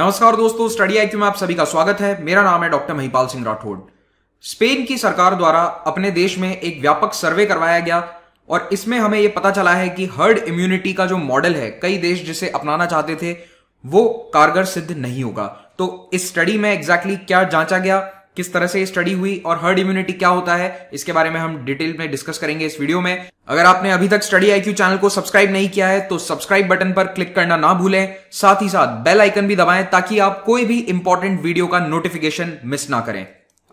नमस्कार दोस्तों study IQ में आप सभी का स्वागत है मेरा नाम है डॉक्टर महिपाल सिंह राठौड़ स्पेन की सरकार द्वारा अपने देश में एक व्यापक सर्वे करवाया गया और इसमें हमें यह पता चला है कि हर्ड इम्यूनिटी का जो मॉडल है कई देश जिसे अपनाना चाहते थे वो कारगर सिद्ध नहीं होगा तो इस स्टडी में एग्जैक्टली exactly क्या जांचा गया किस तरह से स्टडी हुई और हर्ड इम्यूनिटी क्या होता है इसके बारे में हम डिटेल में डिस्कस करेंगे इस वीडियो में अगर आपने अभी तक स्टडी आईक्यू चैनल को सब्सक्राइब नहीं किया है तो सब्सक्राइब बटन पर क्लिक करना ना भूलें साथ ही साथ बेल आइकन भी दबाएं ताकि आप कोई भी इंपॉर्टेंट वीडियो का नोटिफिकेशन मिस ना करें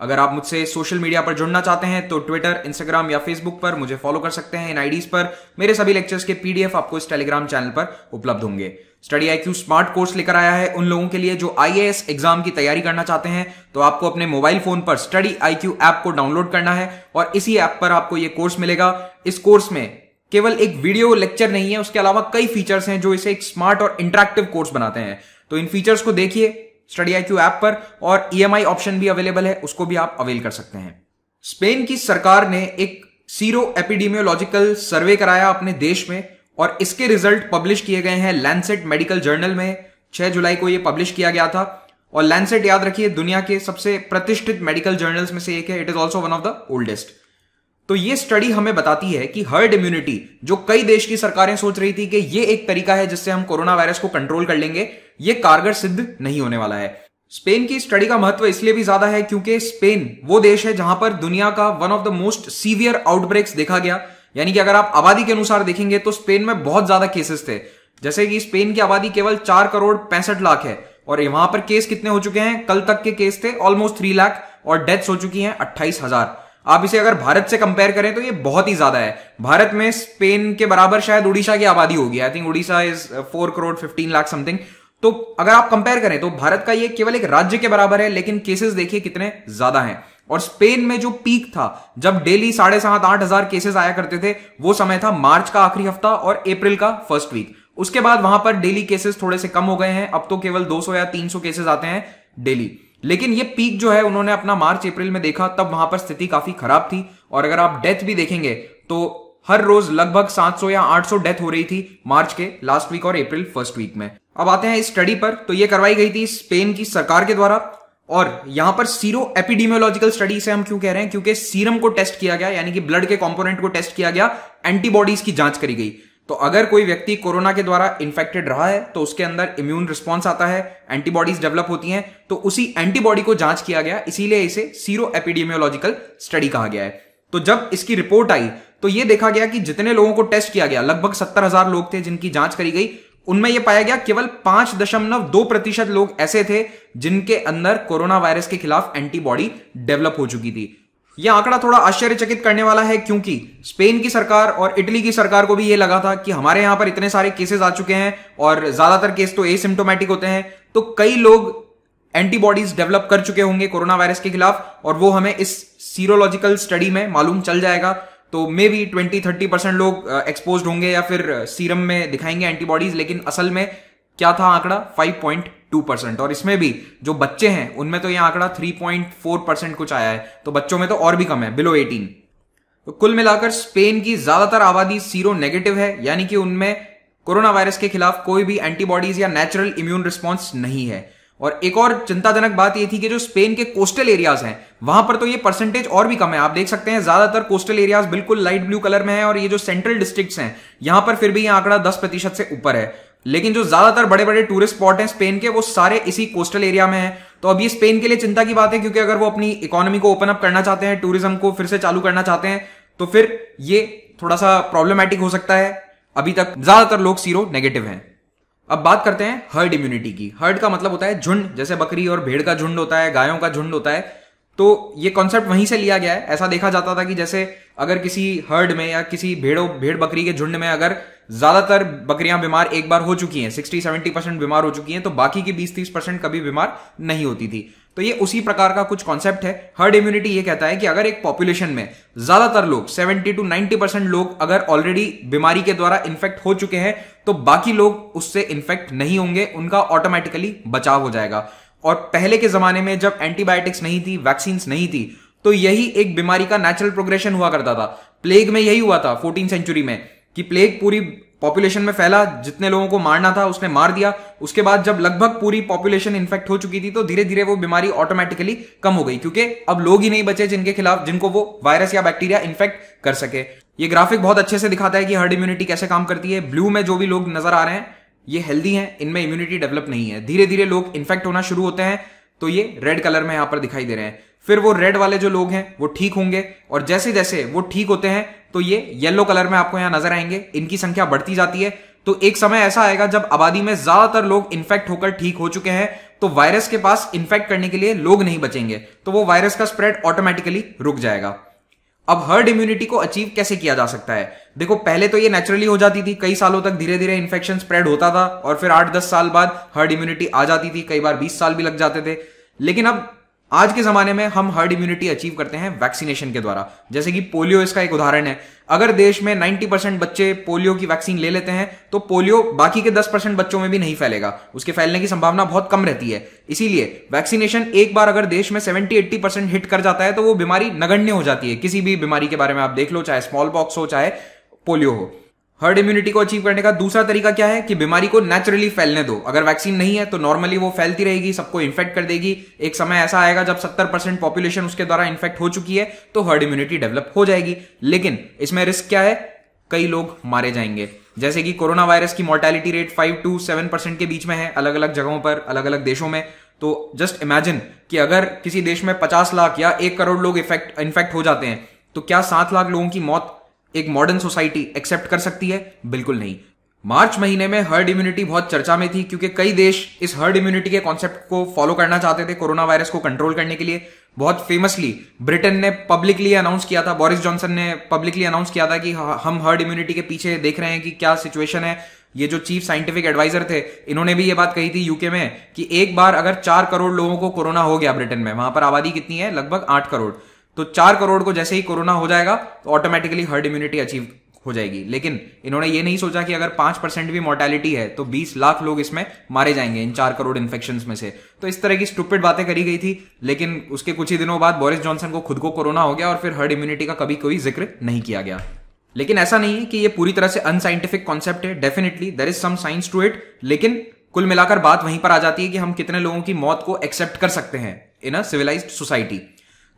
अगर आप मुझसे सोशल मीडिया पर जुड़ना चाहते हैं तो ट्विटर इंस्टाग्राम या फेसबुक पर मुझे फॉलो कर सकते हैं इन आईडीज पर मेरे सभी लेक्चर्स के पीडीएफ आपको इस टेलीग्राम चैनल पर उपलब्ध होंगे स्टडी आई स्मार्ट कोर्स लेकर आया है उन लोगों के लिए जो आई एग्जाम की तैयारी करना चाहते हैं तो आपको अपने मोबाइल फोन पर स्टडी आई ऐप को डाउनलोड करना है और इसी ऐप पर आपको ये कोर्स मिलेगा इस कोर्स में केवल एक वीडियो लेक्चर नहीं है उसके अलावा कई फीचर्स हैं जो इसे एक स्मार्ट और इंटरेक्टिव कोर्स बनाते हैं तो इन फीचर्स को देखिए स्टडी आई ऐप पर और ई e ऑप्शन भी अवेलेबल है उसको भी आप अवेल कर सकते हैं स्पेन की सरकार ने एक सीरो एपिडेमियोलॉजिकल सर्वे कराया अपने देश में और इसके रिजल्ट पब्लिश किए गए हैं लैंसेट मेडिकल जर्नल में 6 जुलाई को यह पब्लिश किया गया था और लैंसेट याद रखिए दुनिया के सबसे प्रतिष्ठित मेडिकल जर्नल्स में से एक है it is also one of the oldest तो ये स्टडी हमें बताती है कि हर्ड इम्यूनिटी जो कई देश की सरकारें सोच रही थी कि ये एक तरीका है जिससे हम कोरोना वायरस को कंट्रोल कर लेंगे ये कारगर सिद्ध नहीं होने वाला है स्पेन की स्टडी का महत्व इसलिए भी ज्यादा है क्योंकि स्पेन वो देश है जहां पर दुनिया का one of the most severe outbreaks देखा गया यानी कि अगर आप आबादी के अनुसार देखेंगे तो स्पेन में बहुत ज्यादा केसेस थे जैसे कि स्पेन की आबादी केवल चार करोड़ पैंसठ लाख है और वहां पर केस कितने हो चुके हैं कल तक के केस थे ऑलमोस्ट थ्री लाख और डेथ्स हो चुकी हैं अट्ठाईस हजार आप इसे अगर भारत से कंपेयर करें तो ये बहुत ही ज्यादा है भारत में स्पेन के बराबर शायद उड़ीसा की आबादी होगी I think Orissa is four crore fifteen lakh something तो अगर आप कंपेयर करें तो भारत का ये केवल एक राज्य के बराबर है लेकिन केसेस देखिए कितने ज्यादा हैं और स्पेन में जो पीक था जब डेली साढ़े सात आठ हजार केसेस आया करते थे वो समय था मार्च का आखिरी हफ्ता और अप्रैल का फर्स्ट वीक उसके बाद वहां पर डेली केसेस थोड़े से कम हो गए हैं अब तो केवल 200 या 300 केसेस आते हैं डेली लेकिन ये पीक जो है उन्होंने अपना मार्च अप्रैल में देखा तब वहां पर स्थिति काफी खराब थी और अगर आप डेथ भी देखेंगे तो हर रोज लगभग 700 या 800 डेथ हो रही थी मार्च के लास्ट वीक और अप्रैल फर्स्ट वीक में अब आते हैं स्टडी पर तो ये करवाई गई थी स्पेन की सरकार के द्वारा और यहां पर सीरो एपिडीमियोलॉजिकल स्टडी से हम क्यों कह रहे हैं क्योंकि सीरम को टेस्ट किया गया यानी कि ब्लड के कंपोनेंट को टेस्ट किया गया एंटीबॉडीज की जांच करी गई तो अगर कोई व्यक्ति कोरोना के द्वारा इन्फेक्टेड रहा है तो उसके अंदर इम्यून रिस्पॉन्स आता है एंटीबॉडीज डेवलप होती हैं तो उसी एंटीबॉडी को जांच किया गया इसीलिए इसे सीरो एपिडेमियोलॉजिकल स्टडी कहा गया है तो जब इसकी रिपोर्ट आई तो यह देखा गया कि जितने लोगों को टेस्ट किया गया लगभग सत्तर हजार लोग थे जिनकी जांच करी गई उनमें यह पाया गया केवल पांच दशमलव दो प्रतिशत लोग ऐसे थे जिनके अंदर कोरोना वायरस के खिलाफ एंटीबॉडी डेवलप हो चुकी थी यह आंकड़ा थोड़ा आश्चर्यचकित करने वाला है क्योंकि स्पेन की सरकार और इटली की सरकार को भी यह लगा था कि हमारे यहां पर इतने सारे केसेस आ चुके हैं और ज्यादातर केस तो एसिम्टोमेटिक होते हैं तो कई लोग एंटीबॉडीज डेवलप कर चुके होंगे कोरोना वायरस के खिलाफ और वो हमें इस सीरोलॉजिकल स्टडी में मालूम चल जाएगा तो maybe twenty thirty percent लोग एक्सपोज uh, होंगे या फिर सीरम uh, में दिखाएंगे एंटीबॉडीज लेकिन असल में क्या था आंकड़ा फाइव पॉइंट टू परसेंट और इसमें भी जो बच्चे हैं उनमें तो यह आंकड़ा थ्री पॉइंट फोर परसेंट कुछ आया है तो बच्चों में तो और भी कम है बिलो एटीन तो कुल मिलाकर स्पेन की ज्यादातर आबादी सीरो नेगेटिव है यानी कि उनमें कोरोना वायरस के खिलाफ कोई भी एंटीबॉडीज या नेचुरल इम्यून रिस्पॉन्स नहीं है और एक और चिंताजनक बात यह थी कि जो स्पेन के कोस्टल एरियाज हैं वहां पर तो ये परसेंटेज और भी कम है आप देख सकते हैं ज्यादातर कोस्टल एरियाज बिल्कुल लाइट ब्लू कलर में है और ये जो सेंट्रल डिस्ट्रिक्ट्स हैं यहां पर फिर भी ये आंकड़ा दस प्रतिशत से ऊपर है लेकिन जो ज्यादातर बड़े बड़े टूरिस्ट स्पॉट हैं स्पेन के वो सारे इसी कोस्टल एरिया में है तो अब ये स्पेन के लिए चिंता की बात है क्योंकि अगर वो अपनी इकोनॉमी को ओपन अप करना चाहते हैं टूरिज्म को फिर से चालू करना चाहते हैं तो फिर ये थोड़ा सा प्रॉब्लमैटिक हो सकता है अभी तक ज्यादातर लोग सीरो नेगेटिव हैं अब बात करते हैं हर्ड इम्यूनिटी की हर्ड का मतलब होता है झुंड जैसे बकरी और भेड़ का झुंड होता है गायों का झुंड होता है तो ये कॉन्सेप्ट वहीं से लिया गया है ऐसा देखा जाता था कि जैसे अगर किसी हर्ड में या किसी भेड़ो भेड़ बकरी के झुंड में अगर ज्यादातर बकरियां बीमार एक बार हो चुकी हैं सिक्सटी सेवेंटी परसेंट बीमार हो चुकी हैं तो बाकी की बीस तीस परसेंट कभी बीमार नहीं होती थी तो ये उसी प्रकार का कुछ कॉन्सेप्ट है हर्ड इम्यूनिटी ये कहता है कि अगर एक पॉपुलेशन में ज्यादातर लोग 70 टू 90 परसेंट लोग अगर ऑलरेडी बीमारी के द्वारा इन्फेक्ट हो चुके हैं तो बाकी लोग उससे इन्फेक्ट नहीं होंगे उनका ऑटोमेटिकली बचाव हो जाएगा और पहले के जमाने में जब एंटीबायोटिक्स नहीं थी वैक्सीन नहीं थी तो यही एक बीमारी का नेचुरल प्रोग्रेशन हुआ करता था प्लेग में यही हुआ था फोर्टीन सेंचुरी में कि प्लेग पूरी पॉपुलेशन में फैला जितने लोगों को मारना था उसने मार दिया उसके बाद जब लगभग पूरी पॉपुलेशन इन्फेक्ट हो चुकी थी तो धीरे धीरे वो बीमारी ऑटोमेटिकली कम हो गई क्योंकि अब लोग ही नहीं बचे जिनके खिलाफ जिनको वो वायरस या बैक्टीरिया इन्फेक्ट कर सके ये ग्राफिक बहुत अच्छे से दिखाता है कि हर्ड इम्यूनिटी कैसे काम करती है ब्लू में जो भी लोग नजर आ रहे हैं ये हेल्दी हैं इनमें इम्यूनिटी डेवलप नहीं है धीरे धीरे लोग इन्फेक्ट होना शुरू होते हैं तो ये रेड कलर में यहां पर दिखाई दे रहे हैं फिर वो रेड वाले जो लोग हैं वो ठीक होंगे और जैसे जैसे वो ठीक होते हैं तो ये येलो कलर में आपको यहां नजर आएंगे इनकी संख्या बढ़ती जाती है तो एक समय ऐसा आएगा जब आबादी में ज्यादातर लोग इन्फेक्ट होकर ठीक हो चुके हैं तो वायरस के पास इन्फेक्ट करने के लिए लोग नहीं बचेंगे तो वो वायरस का स्प्रेड ऑटोमेटिकली रुक जाएगा अब हर्ड इम्यूनिटी को अचीव कैसे किया जा सकता है देखो पहले तो ये नेचुरली हो जाती थी कई सालों तक धीरे धीरे इन्फेक्शन स्प्रेड होता था और फिर आठ दस साल बाद हर्ड इम्यूनिटी आ जाती थी कई बार बीस साल भी लग जाते थे लेकिन अब आज के ज़माने में हम हर्ड इम्यूनिटी अचीव करते हैं वैक्सीनेशन के द्वारा जैसे कि पोलियो इसका एक उदाहरण है अगर देश में 90 परसेंट बच्चे पोलियो की वैक्सीन ले लेते हैं तो पोलियो बाकी के 10 परसेंट बच्चों में भी नहीं फैलेगा उसके फैलने की संभावना बहुत कम रहती है इसीलिए वैक्सीनेशन एक बार अगर देश में 70-80 परसेंट हिट कर जाता है तो वो बीमारी नगण्य हो जाती है किसी भी बीमारी के बारे में आप देख लो चाहे स्मॉल पॉक्स हो चाहे पोलियो हो हर्ड इम्यूनिटी को अचीव करने का दूसरा तरीका क्या है कि बीमारी को नेचुरली फैलने दो अगर वैक्सीन नहीं है तो नॉर्मली वो फैलती रहेगी सबको इन्फेक्ट कर देगी एक समय ऐसा आएगा जब 70 परसेंट पॉपुलेशन उसके द्वारा इन्फेक्ट हो चुकी है तो हर्ड इम्यूनिटी डेवलप हो जाएगी लेकिन इसमें रिस्क क्या है कई लोग मारे जाएंगे जैसे कि कोरोना वायरस की mortality rate five to seven percent के बीच में है अलग अलग जगहों पर अलग अलग देशों में तो जस्ट इमेजिन कि अगर किसी देश में पचास लाख या एक करोड़ लोग इफेक्ट इन्फेक्ट हो जाते हैं तो क्या सात लाख लोगों की मौत एक मॉडर्न सोसाइटी एक्सेप्ट कर सकती है बिल्कुल नहीं मार्च महीने में हर्ड इम्यूनिटी बहुत चर्चा में थी क्योंकि कई देश इस हर्ड इम्यूनिटी के कॉन्सेप्ट को फॉलो करना चाहते थे कोरोना वायरस को कंट्रोल करने के लिए बहुत फेमसली ब्रिटेन ने पब्लिकली अनाउंस किया था बोरिस जॉनसन ने पब्लिकली अनाउंस किया था कि हम हर्ड इम्यूनिटी के पीछे देख रहे हैं कि क्या सिचुएशन है ये जो चीफ साइंटिफिक एडवाइजर थे इन्होंने भी ये बात कही थी यूके में कि एक बार अगर चार करोड़ लोगों को कोरोना हो गया ब्रिटेन में वहां पर आबादी कितनी है लगभग आठ करोड़ तो चार करोड़ को जैसे ही कोरोना हो जाएगा तो ऑटोमेटिकली हर्ड इम्यूनिटी अचीव हो जाएगी लेकिन इन्होंने ये नहीं सोचा कि अगर पांच परसेंट भी मोर्टेलिटी है तो बीस लाख लोग इसमें मारे जाएंगे इन चार करोड़ इन्फेक्शन में से तो इस तरह की स्टूपिड बातें करी गई थी लेकिन उसके कुछ ही दिनों बाद बोरिस जॉनसन को खुद को कोरोना हो गया और फिर हर्ड इम्यूनिटी का कभी कोई जिक्र नहीं किया गया लेकिन ऐसा नहीं है कि ये पूरी तरह से अनसाइंटिफिक कॉन्सेप्ट है definitely there is some science to it लेकिन कुल मिलाकर बात वहीं पर आ जाती है कि हम कितने लोगों की मौत को एक्सेप्ट कर सकते हैं इन अ सिविलाइज्ड सोसाइटी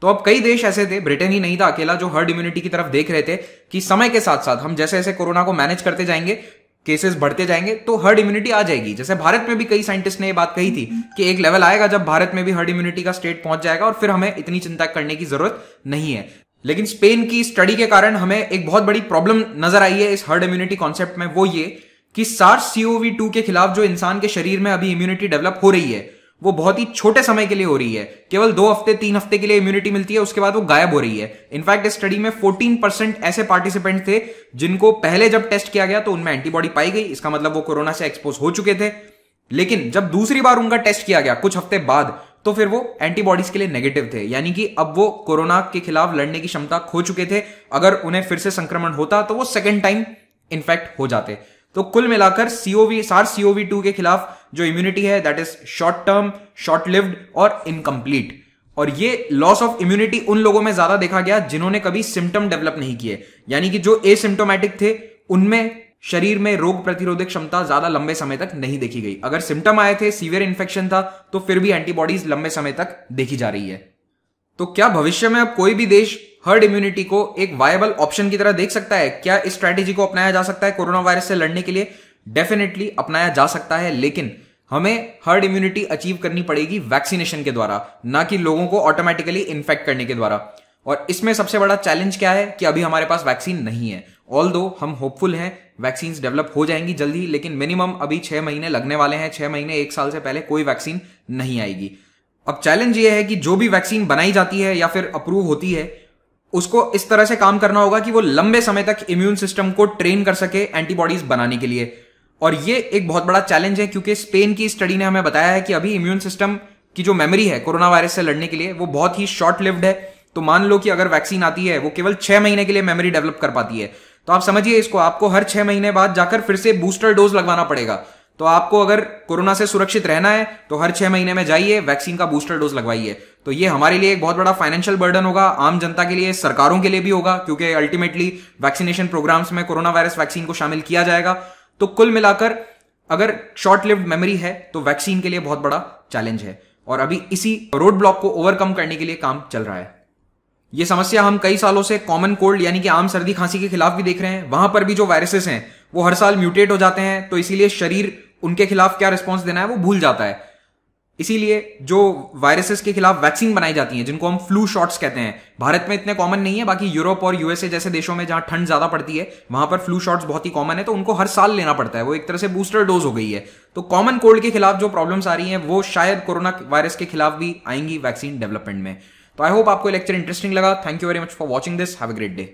तो अब कई देश ऐसे थे ब्रिटेन ही नहीं था अकेला जो हर्ड इम्यूनिटी की तरफ देख रहे थे कि समय के साथ साथ हम जैसे जैसे कोरोना को मैनेज करते जाएंगे केसेस बढ़ते जाएंगे तो हर्ड इम्यूनिटी आ जाएगी जैसे भारत में भी कई साइंटिस्ट ने ये बात कही थी कि एक लेवल आएगा जब भारत में भी हर्ड इम्यूनिटी का स्टेट पहुंच जाएगा और फिर हमें इतनी चिंता करने की जरूरत नहीं है लेकिन स्पेन की स्टडी के कारण हमें एक बहुत बड़ी प्रॉब्लम नजर आई है इस हर्ड इम्यूनिटी कॉन्सेप्ट में वो ये कि सार्स सीओवी टू के खिलाफ जो इंसान के शरीर में अभी इम्यूनिटी डेवलप हो रही है वो बहुत ही छोटे समय के लिए हो रही है केवल दो हफ्ते तीन हफ्ते के लिए इम्यूनिटी मिलती है उसके बाद वो गायब हो रही है इनफैक्ट इस स्टडी में 14 परसेंट ऐसे पार्टिसिपेंट थे जिनको पहले जब टेस्ट किया गया तो उनमें एंटीबॉडी पाई गई इसका मतलब वो कोरोना से एक्सपोज हो चुके थे लेकिन जब दूसरी बार उनका टेस्ट किया गया कुछ हफ्ते बाद तो फिर वो एंटीबॉडीज के लिए नेगेटिव थे यानी कि अब वो कोरोना के खिलाफ लड़ने की क्षमता खो चुके थे अगर उन्हें फिर से संक्रमण होता तो वो सेकेंड टाइम इन्फेक्ट हो जाते तो कुल मिलाकर सीओवी सार सीओवी टू के खिलाफ जो इम्यूनिटी है that is short term short lived और इनकम्प्लीट और ये लॉस ऑफ इम्यूनिटी उन लोगों में ज्यादा देखा गया जिन्होंने कभी सिम्टम डेवलप नहीं किए यानी कि जो एसिम्टोमेटिक थे उनमें शरीर में रोग प्रतिरोधक क्षमता ज्यादा लंबे समय तक नहीं देखी गई अगर सिम्टम आए थे सीवियर इन्फेक्शन था तो फिर भी एंटीबॉडीज लंबे समय तक देखी जा रही है तो क्या भविष्य में अब कोई भी देश हर्ड इम्यूनिटी को एक वायबल ऑप्शन की तरह देख सकता है क्या इस स्ट्रैटेजी को अपनाया जा सकता है कोरोना वायरस से लड़ने के लिए डेफिनेटली अपनाया जा सकता है लेकिन हमें हर्ड इम्यूनिटी अचीव करनी पड़ेगी वैक्सीनेशन के द्वारा ना कि लोगों को ऑटोमेटिकली इन्फेक्ट करने के द्वारा और इसमें सबसे बड़ा चैलेंज क्या है कि अभी हमारे पास वैक्सीन नहीं है ऑल दो हम होपफुल हैं वैक्सीन डेवलप हो जाएंगी जल्दी लेकिन मिनिमम अभी छह महीने लगने वाले हैं छह महीने एक साल से पहले कोई वैक्सीन नहीं आएगी अब चैलेंज यह है कि जो भी वैक्सीन बनाई जाती है या फिर अप्रूव होती है उसको इस तरह से काम करना होगा कि वो लंबे समय तक इम्यून सिस्टम को ट्रेन कर सके एंटीबॉडीज बनाने के लिए और ये एक बहुत बड़ा चैलेंज है क्योंकि स्पेन की स्टडी ने हमें बताया है कि अभी इम्यून सिस्टम की जो मेमोरी है कोरोना वायरस से लड़ने के लिए वो बहुत ही शॉर्ट लिव्ड है तो मान लो कि अगर वैक्सीन आती है वो केवल छह महीने के लिए मेमोरी डेवलप कर पाती है तो आप समझिए इसको आपको हर छह महीने बाद जाकर फिर से बूस्टर डोज लगवाना पड़ेगा तो आपको अगर कोरोना से सुरक्षित रहना है तो हर छह महीने में जाइए वैक्सीन का बूस्टर डोज लगवाइए तो ये हमारे लिए एक बहुत बड़ा फाइनेंशियल बर्डन होगा आम जनता के लिए सरकारों के लिए भी होगा क्योंकि अल्टीमेटली वैक्सीनेशन प्रोग्राम्स में कोरोना वायरस वैक्सीन को शामिल किया जाएगा तो कुल मिलाकर अगर शॉर्ट लिव्ड मेमोरी है तो वैक्सीन के लिए बहुत बड़ा चैलेंज है और अभी इसी रोड ब्लॉक को ओवरकम करने के लिए काम चल रहा है ये समस्या हम कई सालों से कॉमन कोल्ड यानी कि आम सर्दी खांसी के खिलाफ भी देख रहे हैं वहां पर भी जो वायरसेस हैं वो हर साल म्यूटेट हो जाते हैं तो इसीलिए शरीर उनके खिलाफ क्या रिस्पॉन्स देना है वो भूल जाता है इसीलिए जो वायरसेस के खिलाफ वैक्सीन बनाई जाती हैं जिनको हम फ्लू शॉट्स कहते हैं भारत में इतने कॉमन नहीं है बाकी यूरोप और यूएसए जैसे देशों में जहां ठंड ज्यादा पड़ती है वहां पर फ्लू शॉट्स बहुत ही कॉमन है तो उनको हर साल लेना पड़ता है वो एक तरह से बूस्टर डोज हो गई है तो कॉमन कोल्ड के खिलाफ जो प्रॉब्लम्स आ रही हैं वो शायद कोरोना वायरस के खिलाफ भी आएंगी वैक्सीन डेवलपमेंट में तो आई होप आपको लेक्चर इंटरेस्टिंग लगा thank you very much for watching this have a great day